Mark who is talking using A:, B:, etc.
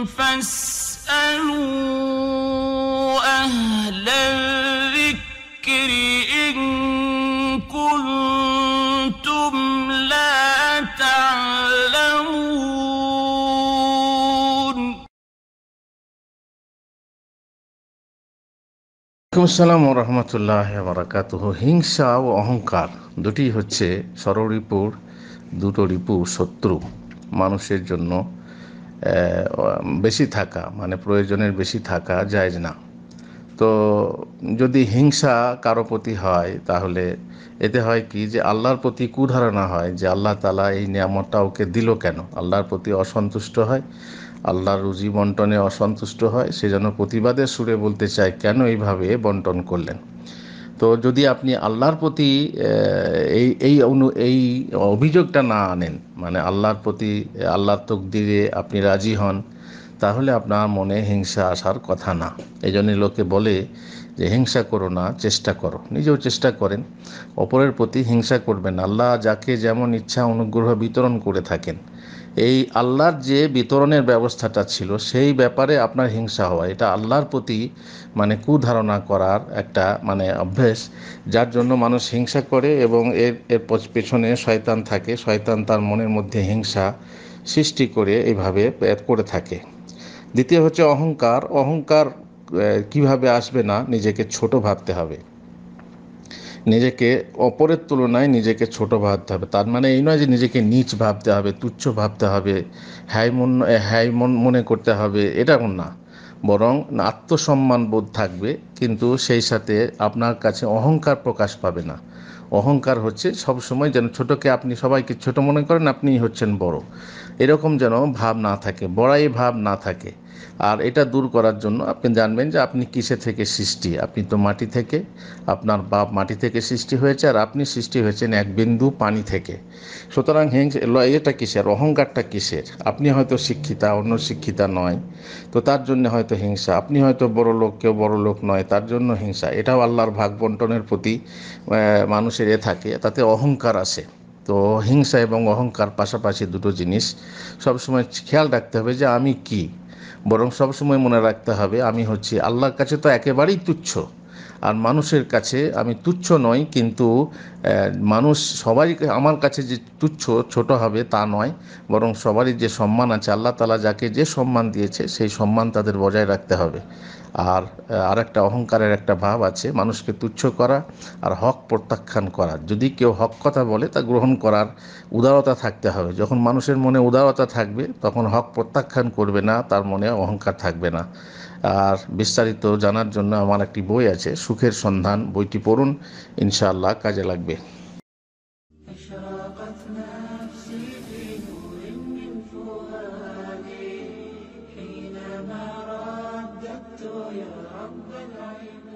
A: রহমতুল্লাহ হিংসা ও
B: অহংকার দুটি হচ্ছে সররিপুর দুটো রিপু শত্রু মানুষের জন্য বেশি থাকা মানে প্রয়োজনের বেশি থাকা যায় না তো যদি হিংসা কারো প্রতি হয় তাহলে এতে হয় কি যে আল্লাহর প্রতি কুধারণা হয় যে আল্লাহ তালা এই নিয়ামতটা ওকে দিল কেন আল্লাহর প্রতি অসন্তুষ্ট হয় আল্লাহর রুজি বন্টনে অসন্তুষ্ট হয় সে যেন প্রতিবাদের সুরে বলতে চায় কেন এইভাবে বন্টন করলেন তো যদি আপনি আল্লাহর প্রতি এই এই অনু এই অভিযোগটা না আনেন মানে আল্লাহর প্রতি আল্লাহর দিয়ে আপনি রাজি হন তাহলে আপনার মনে হিংসা আসার কথা না এই জন্য লোকে বলে যে হিংসা করো না চেষ্টা করো নিজেও চেষ্টা করেন অপরের প্রতি হিংসা করবেন আল্লাহ যাকে যেমন ইচ্ছা অনুগ্রহ বিতরণ করে থাকেন এই আল্লাহর যে বিতরণের ব্যবস্থাটা ছিল সেই ব্যাপারে আপনার হিংসা হওয়া এটা আল্লাহর প্রতি মানে কুধারণা করার একটা মানে অভ্যেস যার জন্য মানুষ হিংসা করে এবং এর এর পেছনে শয়তান থাকে শয়তান তার মনের মধ্যে হিংসা সৃষ্টি করে এইভাবে করে থাকে দ্বিতীয় হচ্ছে অহংকার অহংকার কিভাবে আসবে না নিজেকে ছোট ভাবতে হবে নিজেকে অপরের তুলনায় নিজেকে ছোট ভাবতে হবে তার মানে এই নয় যে নিজেকে নিচ ভাবতে হবে তুচ্ছ ভাবতে হবে হ্যায় মন হ্যায় মন মনে করতে হবে এরকম না বরং আত্মসম্মান বোধ থাকবে কিন্তু সেই সাথে আপনার কাছে অহংকার প্রকাশ পাবে না অহংকার হচ্ছে সব সময় যেন ছোটকে আপনি সবাইকে ছোট মনে করেন আপনিই হচ্ছেন বড় এরকম যেন ভাব না থাকে বড়াই ভাব না থাকে আর এটা দূর করার জন্য আপনি জানবেন যে আপনি কিসে থেকে সৃষ্টি আপনি তো মাটি থেকে আপনার বাপ মাটি থেকে সৃষ্টি হয়েছে আর আপনি সৃষ্টি হয়েছেন এক বিন্দু পানি থেকে সুতরাং হিংস এটা কিসের অহংকারটা কিসের আপনি হয়তো শিক্ষিতা অন্য শিক্ষিতা নয় তো তার জন্য হয়তো হিংসা আপনি হয়তো বড় লোক কেউ বড় লোক নয় তার জন্য হিংসা এটাও আল্লাহর ভাগ বন্টনের প্রতি মানুষ মানুষের এ থাকে তাতে অহংকার আসে তো হিংসা এবং অহংকার পাশাপাশি দুটো জিনিস সবসময় খেয়াল রাখতে হবে যে আমি কি বরং সবসময় মনে রাখতে হবে আমি হচ্ছি আল্লাহর কাছে তো একেবারেই তুচ্ছ আর মানুষের কাছে আমি তুচ্ছ নই কিন্তু মানুষ সবাই আমার কাছে যে তুচ্ছ ছোট হবে তা নয় বরং সবারই যে সম্মান আছে আল্লাহ তালা যাকে যে সম্মান দিয়েছে সেই সম্মান তাদের বজায় রাখতে হবে আর আর একটা অহংকারের একটা ভাব আছে মানুষকে তুচ্ছ করা আর হক প্রত্যাখ্যান করা যদি কেউ হক কথা বলে তা গ্রহণ করার উদারতা থাকতে হবে যখন মানুষের মনে উদারতা থাকবে তখন হক প্রত্যাখ্যান করবে না তার মনে অহংকার থাকবে না আর বিস্তারিত জানার জন্য আমার একটি বই আছে সুখের সন্ধান বইটি পড়ুন ইনশাআল্লাহ কাজে লাগবে
A: حين ربنا إنك